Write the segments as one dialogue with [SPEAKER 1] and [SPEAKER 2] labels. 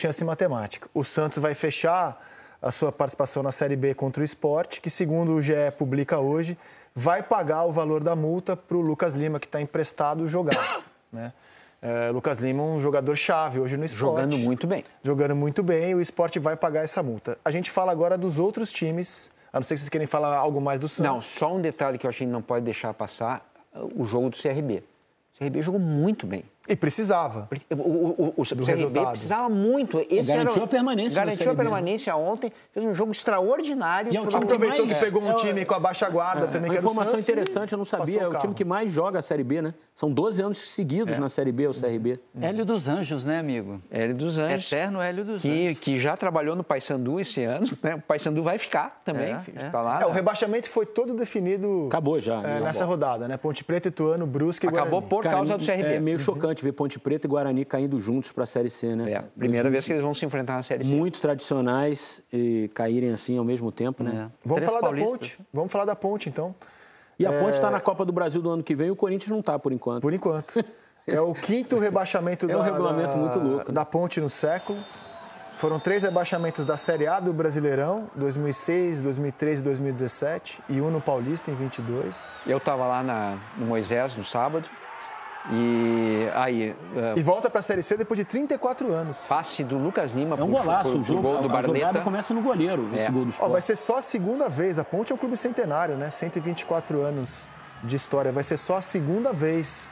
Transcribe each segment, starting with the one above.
[SPEAKER 1] chance matemática. O Santos vai fechar a sua participação na Série B contra o esporte, que, segundo o GE publica hoje, vai pagar o valor da multa para o Lucas Lima, que está emprestado, jogar. Né? É, Lucas Lima é um jogador chave hoje no esporte. Jogando muito bem. Jogando muito bem, o esporte vai pagar essa multa. A gente fala agora dos outros times, a não ser que vocês querem falar algo mais do Santos. Não, só um detalhe que eu acho que não pode deixar passar, o jogo do CRB.
[SPEAKER 2] O CRB jogou muito bem. E precisava. O, o, o, o CRB precisava muito. Esse garantiu era, a permanência. Garantiu a permanência ontem. Fez um jogo extraordinário. E é um time Aproveitou que,
[SPEAKER 3] mais... pegou um é, time
[SPEAKER 1] com a baixa guarda é, também. Uma informação interessante, eu não sabia. É o
[SPEAKER 3] time que mais joga a Série B, né? São 12 anos seguidos é. na Série B, o CRB. Hélio dos Anjos, né, amigo? Hélio dos Anjos. Eterno
[SPEAKER 2] Hélio dos que, Anjos. Que já trabalhou no Paysandu esse ano. Né? O Paysandu vai ficar também. É,
[SPEAKER 1] tá lá, é, né? O rebaixamento foi todo definido... Acabou já. É, nessa bola. rodada, né? Ponte Preta, Ituano, Brusque e Acabou por causa do CRB. É meio
[SPEAKER 3] uhum. chocante ver Ponte Preta e Guarani caindo juntos para a Série C, né? É, primeira vez que eles vão se enfrentar na Série C. Muito tradicionais e caírem assim ao mesmo tempo, né? É. Vamos Três falar da Ponte. Vamos falar da Ponte, então. E a é... Ponte está na Copa do Brasil do ano que vem e o Corinthians não está, por enquanto.
[SPEAKER 1] Por enquanto. É o quinto rebaixamento é um da, regulamento da, muito louco, né? da Ponte no século. Foram três rebaixamentos da Série A do Brasileirão, 2006, 2013 2017, e um no Paulista, em 22.
[SPEAKER 2] Eu estava lá na, no Moisés, no sábado, e aí. Eh, e
[SPEAKER 1] volta para a Série C depois de 34 anos. Passe do Lucas Lima é um golaço, pro, pro, jogo, gol do Barleta. começa no goleiro, é. esse gol do Sport. Ó, Vai ser só a segunda vez. A Ponte é um clube centenário, né? 124 anos de história. Vai ser só a segunda vez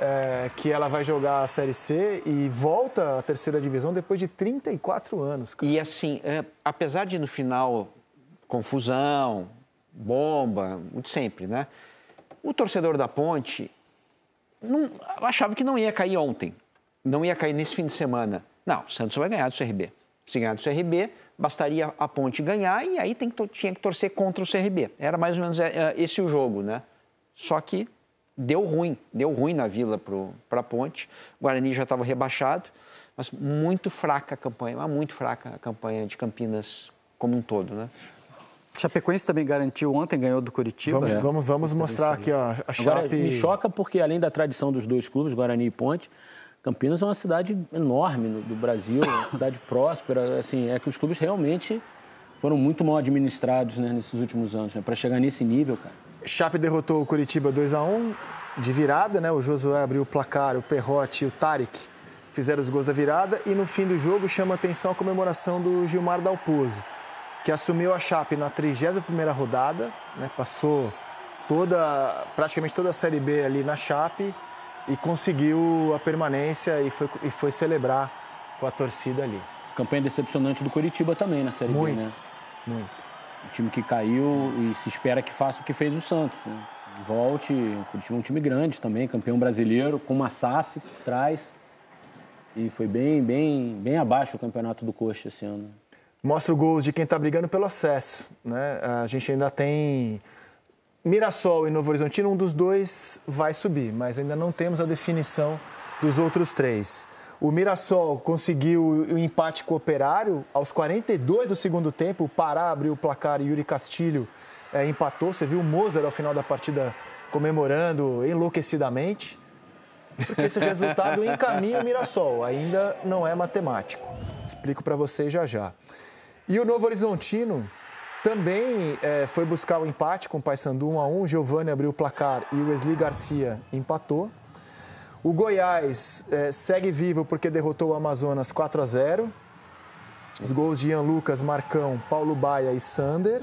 [SPEAKER 1] é, que ela vai jogar a Série C e volta à terceira divisão depois de 34 anos.
[SPEAKER 2] Cara. E assim, é, apesar de no final confusão, bomba, muito sempre, né? O torcedor da Ponte não, achava que não ia cair ontem, não ia cair nesse fim de semana. Não, o Santos vai ganhar do CRB. Se ganhar do CRB, bastaria a ponte ganhar e aí tem que, tinha que torcer contra o CRB. Era mais ou menos é, é, esse o jogo, né? Só que deu ruim, deu ruim na vila para a ponte. O Guarani já estava rebaixado, mas muito fraca a campanha, mas muito fraca a campanha de Campinas como um todo, né? Chapecoense também
[SPEAKER 3] garantiu ontem, ganhou do Curitiba. Vamos, é. vamos, vamos mostrar aqui ó, a Chape... Agora, me choca porque, além da tradição dos dois clubes, Guarani e Ponte, Campinas é uma cidade enorme no, do Brasil, uma cidade próspera. Assim, é que os clubes realmente foram muito mal administrados né, nesses últimos
[SPEAKER 1] anos, né, para chegar nesse nível, cara. Chape derrotou o Curitiba 2 a 1 de virada, né? O Josué abriu o placar, o Perrotti e o Tarek fizeram os gols da virada e no fim do jogo chama atenção a comemoração do Gilmar Dalpozo que assumiu a Chape na 31ª rodada, né, passou toda, praticamente toda a Série B ali na Chape e conseguiu a permanência e foi, e foi celebrar com a torcida ali. Campanha decepcionante do Curitiba também na Série muito, B, né? Muito, Um time que caiu
[SPEAKER 3] e se espera que faça o que fez o Santos, né? Volte, o Curitiba é um time grande também, campeão brasileiro, com uma SAF por trás. E foi bem, bem, bem abaixo o
[SPEAKER 1] campeonato do Coxa esse ano mostra o gols de quem está brigando pelo acesso. Né? A gente ainda tem Mirassol e Novo Horizontino, um dos dois vai subir, mas ainda não temos a definição dos outros três. O Mirassol conseguiu o um empate com o Operário aos 42 do segundo tempo. O Pará abriu o placar e Yuri Castilho é, empatou. Você viu o Mozart ao final da partida comemorando enlouquecidamente. Porque esse resultado encaminha o Mirassol, ainda não é matemático. Explico para vocês já já. E o Novo Horizontino também é, foi buscar o empate com o Paysandu 1 a 1. Giovani abriu o placar e o Wesley Garcia empatou. O Goiás é, segue vivo porque derrotou o Amazonas 4 a 0. Os gols de Ian Lucas, Marcão, Paulo Baia e Sander.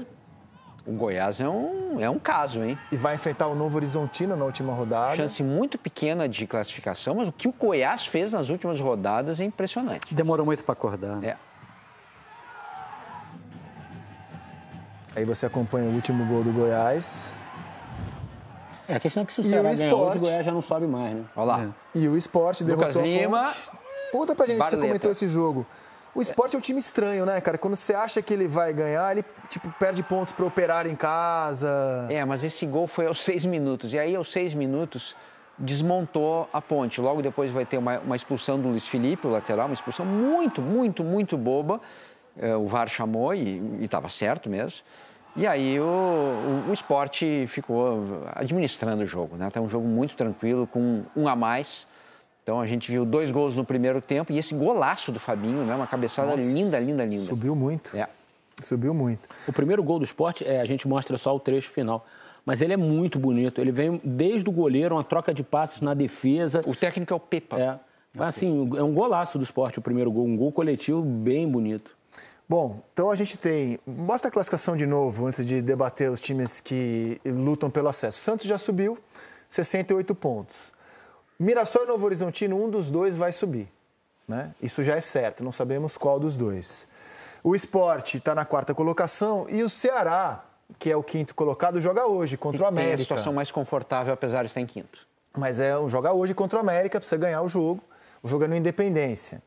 [SPEAKER 1] O Goiás é um, é um caso, hein? E vai enfrentar o Novo Horizontino na última rodada. Chance muito
[SPEAKER 2] pequena de classificação, mas o que o Goiás fez nas últimas rodadas é impressionante. Demorou muito para acordar.
[SPEAKER 1] É. Aí você acompanha o último gol do Goiás. É, a questão é que se o Ceará ganhar o
[SPEAKER 3] Goiás já não sobe mais, né?
[SPEAKER 1] Olha lá. É. E o esporte Lucas derrotou Lima, a ponte. Puta pra gente, Barleta. você comentou esse jogo. O esporte é um time estranho, né, cara? Quando você acha que ele vai ganhar, ele, tipo, perde pontos para operar em casa. É, mas esse gol foi aos seis minutos. E aí, aos seis minutos,
[SPEAKER 2] desmontou a ponte. Logo depois vai ter uma, uma expulsão do Luiz Felipe, o lateral, uma expulsão muito, muito, muito boba. É, o VAR chamou e estava certo mesmo. E aí o, o, o, esporte ficou administrando o jogo, né? Tá um jogo muito tranquilo, com um a mais. Então a gente viu dois gols no primeiro tempo e esse golaço do Fabinho, né? Uma
[SPEAKER 1] cabeçada Nossa, linda, linda,
[SPEAKER 3] linda. Subiu muito. É. Subiu muito. O primeiro gol do esporte, é, a gente mostra só o trecho final. Mas ele é muito bonito. Ele vem desde o goleiro, uma troca de passes na defesa. O técnico é o Pepa. É. Assim, é um golaço do esporte o primeiro gol. Um gol coletivo
[SPEAKER 1] bem bonito. Bom, então a gente tem. Mostra a classificação de novo antes de debater os times que lutam pelo acesso. O Santos já subiu, 68 pontos. Mirassol e Novo Horizontino, um dos dois vai subir. Né? Isso já é certo, não sabemos qual dos dois. O esporte está na quarta colocação e o Ceará, que é o quinto colocado, joga hoje contra o América. Tem a situação mais confortável, apesar de estar em quinto. Mas é um joga hoje contra o América, precisa ganhar o jogo. O jogo é no Independência.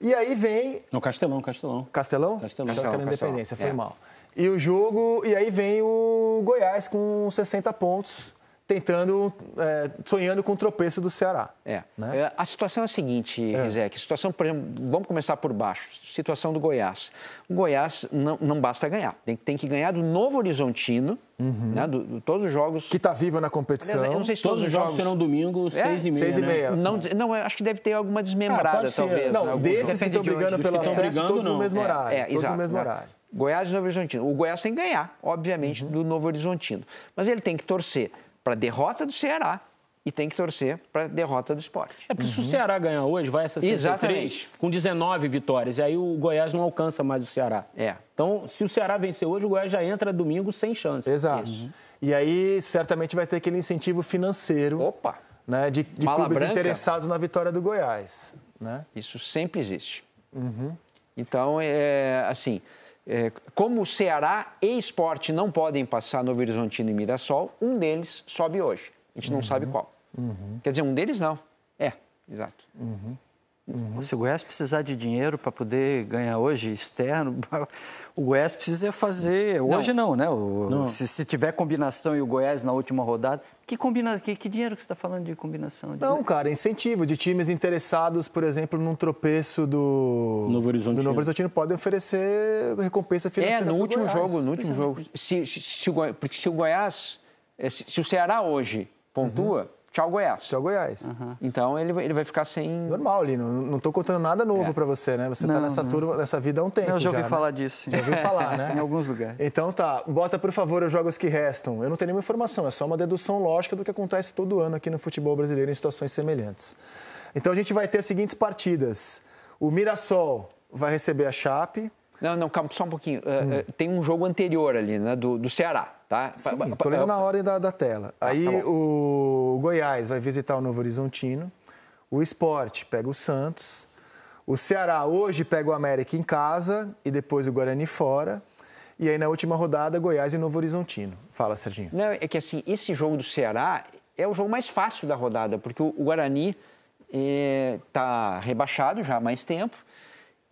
[SPEAKER 1] E aí vem. No Castelão, Castelão. Castelão? Castelão. Castelão, Independência, foi é. mal. E o jogo. E aí vem o Goiás com 60 pontos tentando, é, sonhando com o tropeço do Ceará.
[SPEAKER 2] É. Né? É, a situação é a seguinte, é. a situação, por exemplo, vamos começar por baixo, situação do Goiás. O Goiás não, não basta ganhar, tem, tem que ganhar do Novo Horizontino, uhum. né, do, do, todos os jogos... Que está vivo na competição. Eu não sei se todos, todos os jogos, jogos serão domingo, é, seis e meia. Seis e né? meia. Né? Não, não, acho que deve ter alguma desmembrada, ah, talvez. Não, desses que estão brigando pelo acesso, brigando, todos não. no mesmo é, horário. É, todos exato, no mesmo né? horário. Goiás e Novo Horizontino. O Goiás tem que ganhar, obviamente, uhum. do Novo Horizontino. Mas ele tem que torcer para a derrota do Ceará e tem que torcer
[SPEAKER 3] para a derrota do esporte. É porque uhum. se o Ceará ganhar hoje, vai essa 63 com 19 vitórias. E aí o Goiás não alcança mais o Ceará. É. Então, se o Ceará vencer hoje, o Goiás já entra domingo sem
[SPEAKER 1] chance. Exato. Uhum. E aí, certamente, vai ter aquele incentivo financeiro. Opa! Né, de, de clubes branca. interessados na vitória do Goiás.
[SPEAKER 2] Né? Isso sempre existe. Uhum. Então, é assim... É, como Ceará e esporte não podem passar no Horizontino e Mirassol, um deles sobe hoje. A gente não uhum. sabe qual. Uhum. Quer dizer, um deles não. É, exato. Uhum. Uhum. Se o Goiás precisar de dinheiro para poder ganhar hoje externo, o Goiás precisa fazer. Hoje não, né? O, não. Se, se, tiver combinação e o Goiás na última rodada. Que, combina, que, que dinheiro que você está falando de combinação?
[SPEAKER 1] De... Não, cara, incentivo de times interessados, por exemplo, num tropeço do Novo Horizontino, do Novo Horizontino podem oferecer recompensa financeira. É, no último Goiás. jogo, no último é. jogo. Se, se,
[SPEAKER 2] se, o, porque se o Goiás. Eh, se, se o Ceará hoje pontua. Uhum Tchau Goiás. Tchau
[SPEAKER 1] Goiás. Uhum. Então ele, ele vai ficar sem. Normal, Lino. Não estou contando nada novo é. para você, né? Você está nessa não. turma, nessa vida há um tempo. Eu já ouvi já, falar né? disso. Já ouviu falar, né? em alguns lugares. Então tá, bota por favor os jogos que restam. Eu não tenho nenhuma informação, é só uma dedução lógica do que acontece todo ano aqui no futebol brasileiro em situações semelhantes. Então a gente vai ter as seguintes partidas. O Mirassol vai receber a Chape. Não, não, calma, só um pouquinho. É, hum. uh, tem um jogo anterior ali, né? Do, do Ceará. Tá? Sim, tô lendo é, na ordem da, da tela. Tá, aí tá o Goiás vai visitar o Novo Horizontino, o Esporte pega o Santos, o Ceará hoje pega o América em casa e depois o Guarani fora. E aí, na última rodada, Goiás e Novo Horizontino. Fala, Serginho. Não, é que assim, esse jogo do Ceará é o jogo mais fácil da rodada, porque
[SPEAKER 2] o Guarani está eh, é, rebaixado já há mais tempo.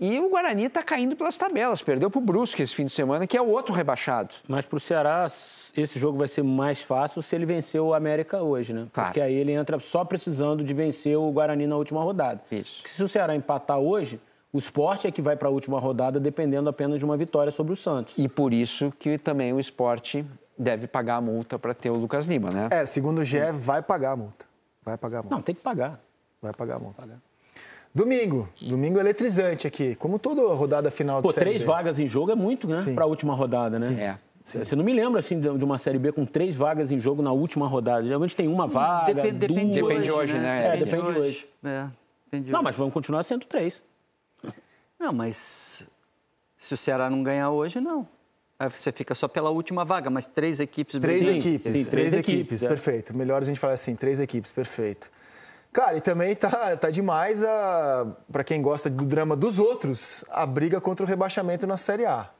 [SPEAKER 2] E o
[SPEAKER 3] Guarani está caindo pelas tabelas, perdeu para o Brusque esse fim de semana, que é o outro rebaixado. Mas para o Ceará, esse jogo vai ser mais fácil se ele vencer o América hoje, né? Claro. Porque aí ele entra só precisando de vencer o Guarani na última rodada. Isso. Porque se o Ceará empatar hoje, o esporte é que vai para a última rodada dependendo apenas de uma vitória sobre o Santos. E por isso que também o esporte
[SPEAKER 2] deve pagar a multa para ter o Lucas Lima, né? É,
[SPEAKER 1] segundo o GE, vai pagar a multa. Vai pagar a multa. Não, tem que pagar. Vai pagar a multa. Pagar. Domingo, domingo é eletrizante aqui, como toda rodada final Pô, de Pô, três B. vagas em jogo é muito, né? Para a última rodada, né? Sim. É. Sim. Você não me lembra
[SPEAKER 3] assim de uma série B com três vagas em jogo na última rodada. Geralmente tem uma hum, vaga, Dep depende, duas. Depende de né? hoje, né? É, depende, depende hoje. hoje. É, depende não, hoje. mas vamos continuar sendo três.
[SPEAKER 2] Não, mas se o Ceará não ganhar hoje, não. Aí você fica só pela última vaga, mas três equipes. Três equipes, sim, sim, três, três, equipes, equipes é.
[SPEAKER 1] perfeito. Melhor a gente falar assim, três equipes, perfeito. Cara, e também tá, tá demais, a, pra quem gosta do drama dos outros, a briga contra o rebaixamento na Série A.